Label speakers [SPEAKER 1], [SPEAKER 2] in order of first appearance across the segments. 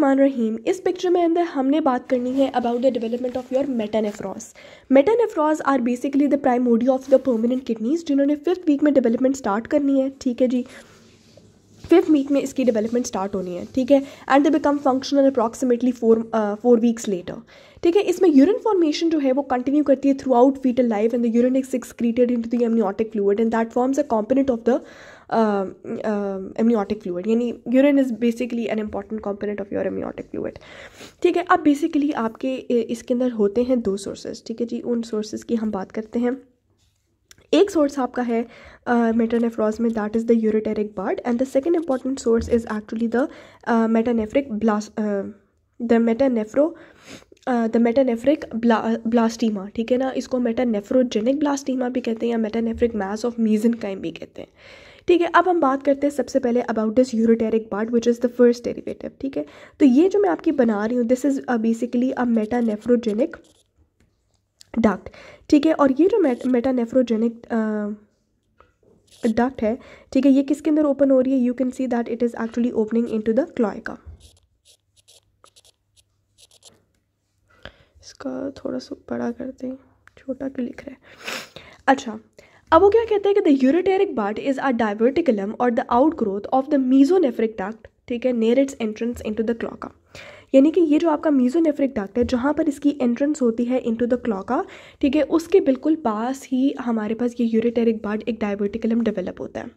[SPEAKER 1] मान रहीम इस पिक्चर में अंदर हमने बात करनी है about the development of your metanephros metanephros are basically the primordia of the permanent kidneys जिन्होंने फिफ्थ वीक में डेवलपमेंट स्टार्ट करनी है ठीक है जी फिफ्थ वीक में इसकी डेवलपमेंट स्टार्ट होनी है ठीक है and the become functional approximately four four weeks later ठीक है इसमें यूरिन फॉर्मेशन जो है वो कंटिन्यू करती है throughout foetal life and the urine is excreted into the amniotic फ्लूड एंड दैट फॉर्म्स अ कॉम्पोनेंट ऑफ द एमनियोटिक um, फ्लूड um, यानी urine is basically an important component of your amniotic fluid ठीक है अब बेसिकली आपके इसके अंदर होते हैं दो सोर्सेज ठीक है जी उन सोर्सेज की हम बात करते हैं एक सोर्स आपका है मेटानेफ्रॉज में that is the ureteric bud and the second important source is actually the metanephric blast the metanephros the metanephric blastema ठीक है ना इसको मेटानेफ्रोजेनिक ब्लास्टीमा भी कहते हैं या metanephric mass of mesenchyme भी कहते हैं ठीक है अब हम बात करते हैं सबसे पहले about this ureteric part which is the first derivative ठीक है तो ये जो मैं आपकी बना रही हूँ this is basically a metanephrogenic duct ठीक है और ये जो मेटानेफ्रोजेनिक डक्ट है ठीक है ये किसके अंदर ओपन हो रही है you can see that it is actually opening into the cloaca इसका थोड़ा सा बड़ा करते हैं छोटा क्यों लिख रहा है अच्छा अब वो क्या कहते हैं कि the ureteric bud is a diverticulum और the outgrowth of the mesonephric duct ठीक है near its entrance into the cloaca यानी कि ये जो आपका मीजोनेफ्रिक डक्ट है जहाँ पर इसकी एंट्रेंस होती है इनटू द क्लॉका ठीक है उसके बिल्कुल पास ही हमारे पास ये यूरिटेरिक बार्ट एक डायवर्टिकलम डेवलप होता है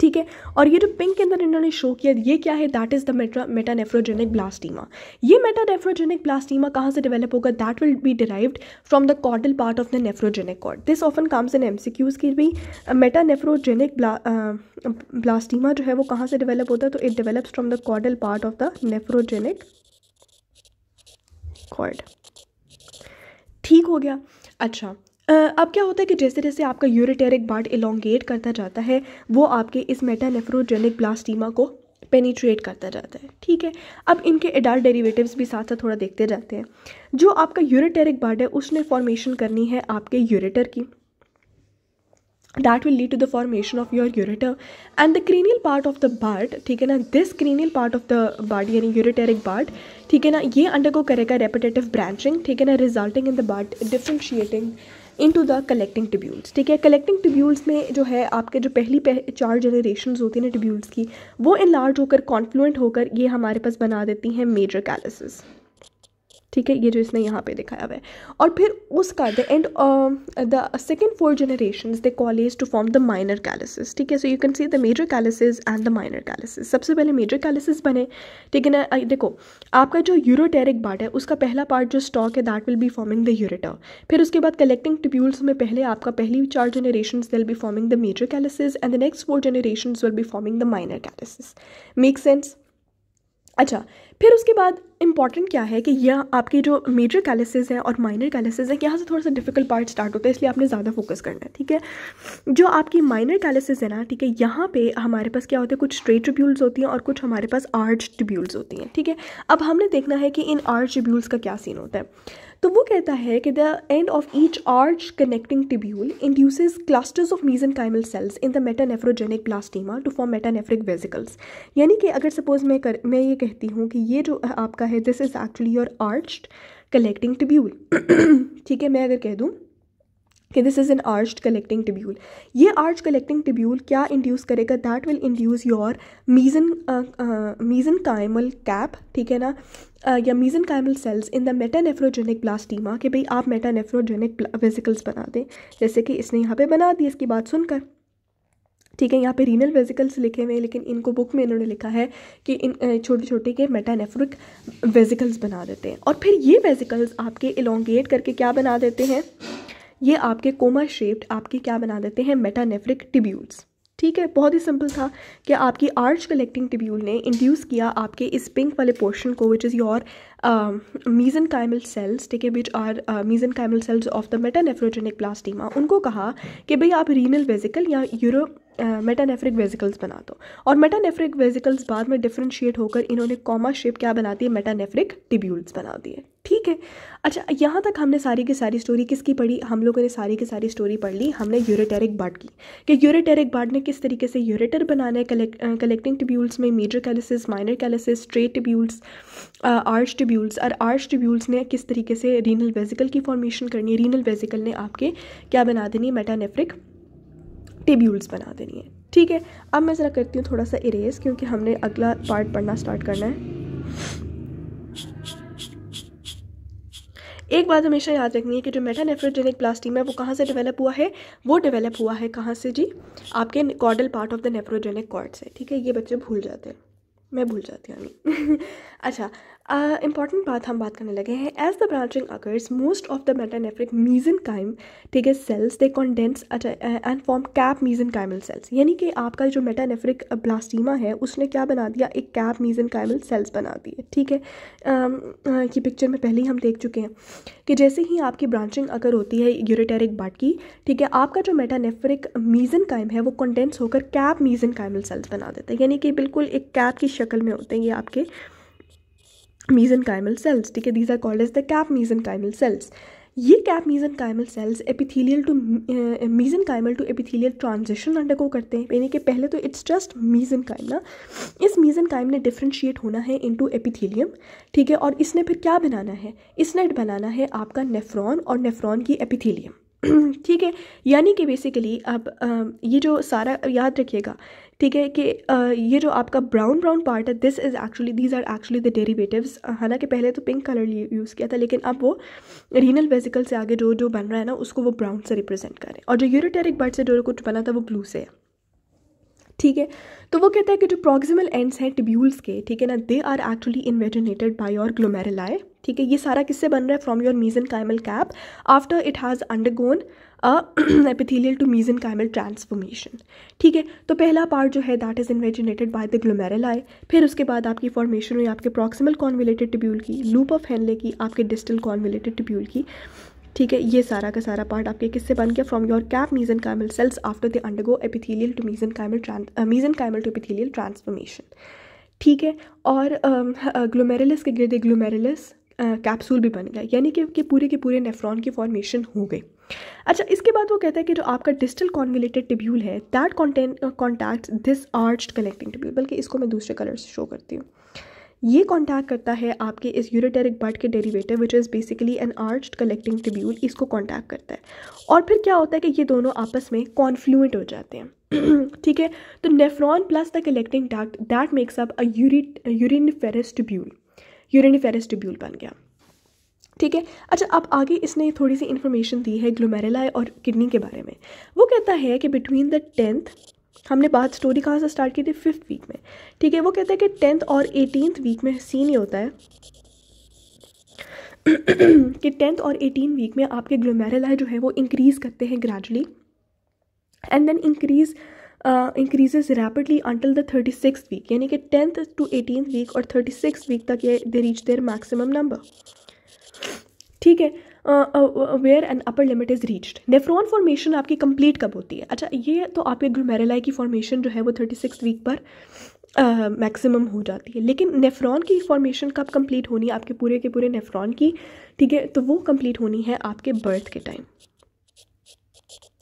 [SPEAKER 1] ठीक है और ये जो पिंक के अंदर इन्होंने शो किया ये क्या है दैट इज़ द मेट्रा मेटानेफ्रोजेनिक ब्लास्टीमा ये मेटानेफ्रोजेनिक ब्लास्टीमा कहाँ से डेवलप होगा that will be derived from the caudal part of the nephrogenic cord this often comes in एम की भी मेटानेफ्रोजेनिक ब्लास्टीमा uh, जो है वो कहाँ से डेवलप होता है तो it develops from the caudal part of the nephrogenic cord ठीक हो गया अच्छा अब क्या होता है कि जैसे जैसे आपका यूरिटेरिक बार्ट इलोंगेट करता जाता है वो आपके इस मेटानेफ्रोजेनिक ब्लास्टीमा को पेनीट्रेट करता जाता है ठीक है अब इनके एडल्ट डेरिवेटिव भी साथ साथ थोड़ा देखते जाते हैं जो आपका यूरिटेरिक बार्ट है उसने फॉर्मेशन करनी है आपके यूरेटर की that will lead to the formation of your ureter and the cranial part of the bud ठीक है ना this cranial part of the bud यानी यूरिटेरिक बार्ट ठीक है ना ये अंडर को करेगा रेपिटेटिव ब्रांचिंग ठीक है ना resulting in the bud differentiating into the collecting tubules ठीक है कलेक्टिंग ट्रिब्यूल्स में जो है आपके जो पहली पह, चार जनरेशन होती हैं ना ट्रिब्यूल्स की वो इन लार्ज होकर कॉन्फ्लुएंट होकर ये हमारे पास बना देती हैं मेजर कैलिसिस ठीक है ये जो इसने यहाँ पे दिखाया हुआ है और फिर उसका the end the second four generation they coalesce to form the minor calyces ठीक है so you can see the major calyces and the minor calyces सबसे पहले मेजर कैलिसिस बने ठीक है ना देखो आपका जो यूरोटेरिक पार्ट है उसका पहला पार्ट जो स्टॉक है that will be forming the ureter फिर उसके बाद कलेक्टिंग ट्यूब्यूल्स में पहले आपका पहली चार generation will be forming the major calyces and the next four generation will be forming the minor calyces make sense अच्छा फिर उसके बाद इंपॉर्टेंट क्या है कि यह आपके जो मेजर कैलिसिस हैं और माइनर कैलिसिस हैं यहाँ से थोड़ा सा डिफिकल्ट पार्ट स्टार्ट होता है इसलिए आपने ज़्यादा फोकस करना है ठीक है जो आपकी माइनर कैलिसिस है ना ठीक है यहाँ पे हमारे पास क्या होता है कुछ स्ट्रेट ट्रिब्यूल्स होती हैं और कुछ हमारे पास आर्ट ट्रिब्यूल्स होती हैं ठीक है अब हमने देखना है कि इन आर्ट ट्रिब्यूल्स का क्या सीन होता है तो वो कहता है कि the end of each arch connecting tubule induces clusters of chymal cells in the metanephrogenic blastema to form metanephric vesicles यानी कि अगर सपोज मैं कर मैं ये कहती हूँ कि ये जो आपका है this is actually your arch collecting tubule ठीक है मैं अगर कह दूँ कि this is an arch collecting tubule ये आर्च कलेक्टिंग टिब्यूल क्या इंड्यूस करेगा that will induce your mesen mesenchymal cap ठीक है ना uh, या मीजन कायमल सेल्स इन द मेटानेफ्रोजेनिक ब्लास्टीमा कि भाई आप मेटानेफ्रोजेनिक वेजिकल्स बना दें जैसे कि इसने यहाँ पे बना दी इसकी बात सुनकर ठीक है यहाँ पे रीनल वेजिकल्स लिखे हुए हैं लेकिन इनको बुक में इन्होंने लिखा है कि इन छोटे छोटे के मेटानेफ्रिक वेजिकल्स बना देते हैं और फिर ये वेजिकल्स आपके इलोंगेट करके क्या बना देते हैं ये आपके कोमा शेप्ड आपके क्या बना देते हैं मेटानेफ्रिक टिब्यूल्स ठीक है बहुत ही सिंपल था कि आपकी आर्च कलेक्टिंग टिब्यूल ने इंड्यूस किया आपके इस पिंक वाले पोर्शन को which is your mesenchymal um, cells ठीक है which are mesenchymal cells of the metanephrogenic blastema उनको कहा कि भाई आप रीनल वेजिकल या यूरो मेटानेफ्रिक वेजिकल्स बना दो और मेटानेफ्रिक वेजिकल्स बाद में डिफ्रेंशिएट होकर इन्होंने कॉमा शेप क्या बना दी है मेटानेफ्रिक टिब्यूल्स बना दिए ठीक है अच्छा यहाँ तक हमने सारी की सारी स्टोरी किसकी पढ़ी हम लोगों ने सारी की सारी स्टोरी पढ़ ली हमने यूरेटेरिक बाड की कि यूरेटेरिक बाड ने किस तरीके से यूरेटर बनाने कलेक्टिंग टिब्यूल्स में major calyces minor calyces straight tubules arch tubules और आर्च ट्यूब्यूल्स ने किस तरीके से रीनल वेजिकल की फॉर्मेशन करनी है रीनल वेजिकल ने आपके क्या बना देनी है मेटानेफ्रिक टिब्यूल्स बना देनी है ठीक है अब मैं ज़रा करती हूँ थोड़ा सा इरेज क्योंकि हमने अगला पार्ट पढ़ना स्टार्ट करना है एक बात हमेशा याद रखनी है कि जो मेटानेफ्रोजेनिक प्लास्टीम है वो कहाँ से डेवलप हुआ है वो डेवलप हुआ है कहाँ से जी आपके cordal part of the nephrogenic cord से ठीक है ये बच्चे भूल जाते हैं मैं भूल जाती हूँ अच्छा इंपॉर्टेंट बात हम बात करने लगे हैं as the branching occurs most of the metanephric mesenchyme ठीक है cells they condense and form cap mesenchymal cells यानी कि आपका जो मेटानेफ्रिक ब्लास्टीमा है उसने क्या बना दिया एक कैप मीजन काइमल सेल्स बना दिए ठीक है की um, पिक्चर uh, में पहले ही हम देख चुके हैं कि जैसे ही आपकी ब्रांचिंग अगर होती है यूरेटेरिक बाट की ठीक है आपका जो मेटानेफ्रिक मीजन काइम है वो कॉन्डेंस होकर कैप मीजन काइमल सेल्स बना देते हैं यानी कि बिल्कुल एक कैप की शक्ल में होते हैं ये आपके mesenchymal सेल्स ठीक है are called called the cap mesen mesenchymal cells ये cap mesenchymal cells epithelial to mesenchymal to epithelial transition undergo करते हैं यानी कि पहले तो इट्स जस्ट मीजनकाइम ना इस मीजनकाइम ने डिफ्रेंशिएट होना है इनटू एपिथेलियम ठीक है और इसने फिर क्या बनाना है इसने बनाना है आपका नेफ्रॉन और नेफ्रॉन की एपिथेलियम ठीक है यानी कि बेसिकली आप ये जो सारा याद रखिएगा ठीक है कि ये जो आपका ब्राउन ब्राउन पार्ट है this is actually these are actually the derivatives हालांकि पहले तो पिंक कलर यूज़ किया था लेकिन अब वो रीनल वेजिकल से आगे जो जो बन रहा है ना उसको वो ब्राउन से रिप्रेजेंट करें और जो यूरोटेरिक बर्ड से जो कुछ बना था वो ब्लू से है ठीक है तो वो कहता है कि जो प्रॉक्सिमल एंड्स हैं टिब्यूल्स के ठीक है ना they are actually invaginated by your glomeruli ठीक है ये सारा किससे बन रहा है from your mesenchymal cap after it has undergone epithelial to mesenchymal transformation ठीक है तो पहला पार्ट जो है that is invaginated by the glomeruli फिर उसके बाद आपकी फॉर्मेशन हुई आपके प्रॉक्सिमल कॉन्विलेटेड टिब्यूल की लूप ऑफ हेनले की आपके डिस्टल कॉन्विलेटेड टिब्यूल की ठीक है ये सारा का सारा पार्ट आपके किससे बन गया from your cap mesenchymal cells after the undergo epithelial to mesen trans mesenchymal to epithelial transformation ठीक है और ग्लोमेरुलस के गिरद ग्लोमेरुलस कैप्सूल भी बन गया यानी कि, कि पूरे के पूरे नेफ्रॉन की फॉर्मेशन हो गई अच्छा इसके बाद वो कहता है कि जो आपका डिस्टल कॉन्विलेटेड टिब्यूल है that contain contact this arch collecting tubule बल्कि इसको मैं दूसरे कलर से शो करती हूँ ये कांटेक्ट करता है आपके इस यूरेटेरिक बट के derivative which is basically an arch collecting tubule इसको कांटेक्ट करता है और फिर क्या होता है कि ये दोनों आपस में कॉन्फ्लुएंट हो जाते हैं ठीक है तो nephron plus the collecting duct that makes up a uriniferous tubule uriniferous tubule बन गया ठीक है अच्छा अब आगे इसने थोड़ी सी इन्फॉर्मेशन दी है ग्लोमेरेला और किडनी के बारे में वो कहता है कि बिटवीन द टेंथ हमने बात स्टोरी कहाँ से स्टार्ट की थी फिफ्थ वीक में ठीक है वो कहते हैं कि टेंथ और एटीनथ वीक में सीन ये होता है कि टेंथ और एटीन वीक में आपके ग्लोमेरलाई जो है वो इंक्रीज़ करते हैं gradually and then increase increases rapidly until the thirty six week यानी कि टेंथ टू एटीन वीक और थर्टी सिक्स वीक तक ये they reach their maximum number ठीक है where and upper limit is reached nephron formation आपकी complete कब होती है अच्छा ये तो आपके ग्लोमेरुलाई की फॉर्मेशन जो है वो थर्टी सिक्स वीक पर मैक्सिमम uh, हो जाती है लेकिन नेफ्रॉन की फॉर्मेशन कब कंप्लीट होनी है आपके पूरे के पूरे नेफ्रॉन की ठीक है तो वो कंप्लीट होनी है आपके बर्थ के टाइम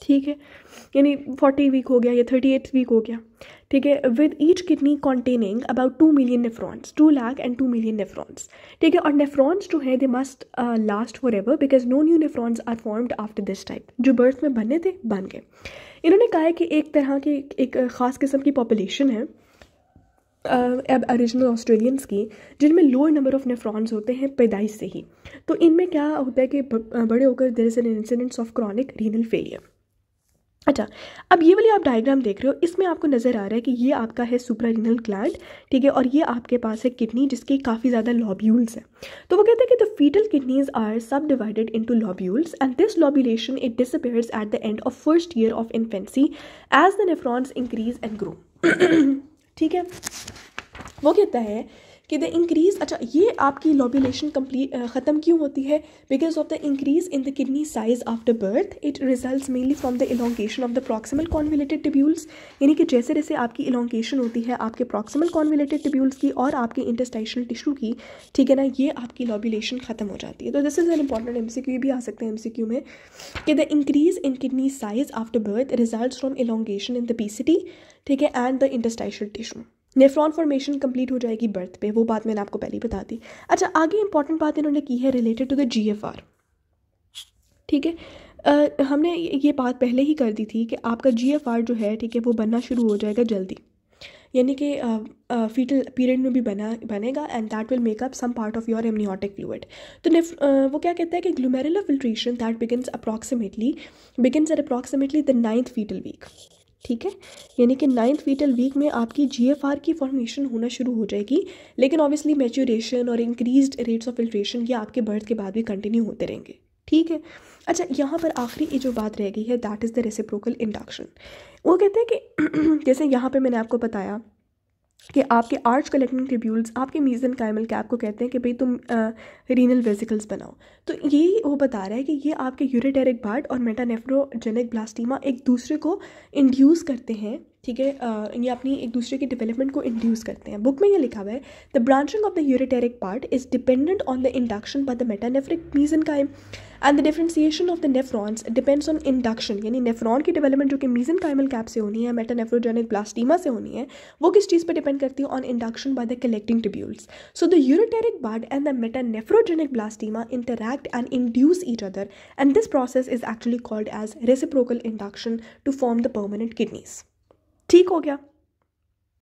[SPEAKER 1] ठीक है यानी फोर्टी वीक हो गया या थर्टी एट वीक हो गया ठीक है with each kidney containing about two million nephrons two lakh and two million nephrons ठीक है और नेफ्रॉन्स जो है they must last forever because no new nephrons are formed after this type जो बर्थ में बने थे बन गए इन्होंने कहा है कि एक तरह की एक uh, ख़ास किस्म की पॉपुलेशन है uh, अब ओरिजिनल ऑस्ट्रेलियंस की जिनमें लोअर नंबर ऑफ नेफ्रॉन्स होते हैं पैदाइश से ही तो इनमें क्या होता है कि uh, बड़े होकर there is an incidents of chronic renal failure अच्छा अब ये वाली आप डायग्राम देख रहे हो इसमें आपको नज़र आ रहा है कि ये आपका है सुप्रारिनल ग्लैंड ठीक है और ये आपके पास है किडनी जिसके काफ़ी ज़्यादा लॉब्यूल्स हैं तो वो कहते हैं कि the fetal kidneys are subdivided into lobules and this lobulation it disappears at the end of first year of infancy as the nephrons increase and grow ठीक है वो कहता है कि द इंक्रीज़ अच्छा ये आपकी लॉबुलेशन कम्प्लीट ख़त्म क्यों होती है because of the increase in the kidney size after birth it result mainly from the elongation of the proximal convoluted tubules यानी कि जैसे जैसे आपकी इलोंगेशन होती है आपके प्रॉक्सिमल कॉन्विलेटेड टिब्यूल्स की और आपके इंटेस्टाइशनल टिश्यू की ठीक है ना ये आपकी लॉबुलेशन ख़त्म हो जाती है तो this is an important M C Q भी आ सकते हैं एम सी क्यू में कि the increase in kidney size after birth result from elongation in the T ठीक है and the interstitial tissue nephron formation complete हो जाएगी बर्थ पे वो बात मैंने आपको पहले ही बता दी अच्छा आगे इंपॉर्टेंट बात इन्होंने की है related to the G F R ठीक है हमने ये बात पहले ही कर दी थी कि आपका जी एफ आर जो है ठीक है वो बनना शुरू हो जाएगा जल्दी यानी कि फीटल पीरियड में भी बना बनेगा and that will make up some part of your amniotic fluid तो निफ uh, वो क्या कहता है कि glomerular filtration that begins approximately begins at approximately the ninth fetal week ठीक है यानी कि नाइन्थ वीटल वीक में आपकी जीएफआर की फॉर्मेशन होना शुरू हो जाएगी लेकिन ऑब्वियसली मेच्योरेशन और इंक्रीज रेट्स ऑफ फिल्ट्रेशन ये आपके बर्थ के बाद भी कंटिन्यू होते रहेंगे ठीक है अच्छा यहाँ पर आखिरी ये जो बात रह गई है that is the reciprocal induction वो कहते हैं कि जैसे यहाँ पर मैंने आपको बताया कि आपके आर्च कलेक्टिंग ट्रिब्यूल्स आपके मीजन कैमल कैप को कहते हैं कि भाई तुम रीनल वेसिकल्स बनाओ तो ये वो बता रहा है कि ये आपके यूरेटेरिक बार्ट और मेटानेफ्रोजेनिक ब्लास्टीमा एक दूसरे को इंड्यूस करते हैं ठीक है ये अपनी एक दूसरे की डेवलपमेंट को इंड्यूस करते हैं बुक में ये लिखा हुआ है the branching of the ureteric part is dependent on the induction by the metanephric mesenchyme and the differentiation of the nephrons depends on induction यानी नेफ्रॉन की डेवलपमेंट जो कि मीजन काइमल कैप से होनी है मेटानेफ्रोजेनिक ब्लास्टीमा से होनी है वो किस चीज़ पर डिपेंड करती है on induction by the collecting tubules so the ureteric bud and the metanephrogenic blastema interact and induce each other and this process is actually called as reciprocal induction to form the permanent kidneys ठीक हो गया